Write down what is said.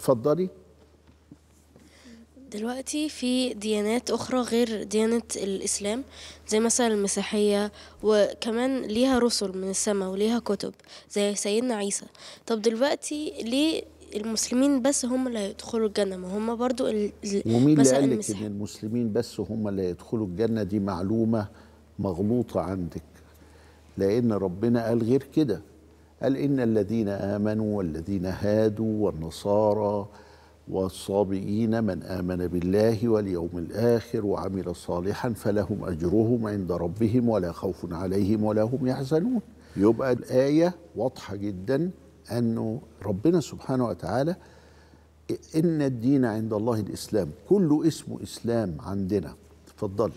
اتفضلي دلوقتي في ديانات أخرى غير ديانة الإسلام زي مثلا المسيحية وكمان ليها رسل من السماء وليها كتب زي سيدنا عيسى طب دلوقتي ليه المسلمين بس هم اللي هيدخلوا الجنة ما هم برضو ومين اللي قال لك إن المسلمين بس هم اللي هيدخلوا الجنة دي معلومة مغلوطة عندك لأن ربنا قال غير كده قال إن الذين آمنوا والذين هادوا والنصارى والصابئين من آمن بالله واليوم الآخر وعمل صالحا فلهم أجرهم عند ربهم ولا خوف عليهم ولا هم يحزنون يبقى الآية واضحة جدا أنه ربنا سبحانه وتعالى إن الدين عند الله الإسلام كله اسمه إسلام عندنا اتفضل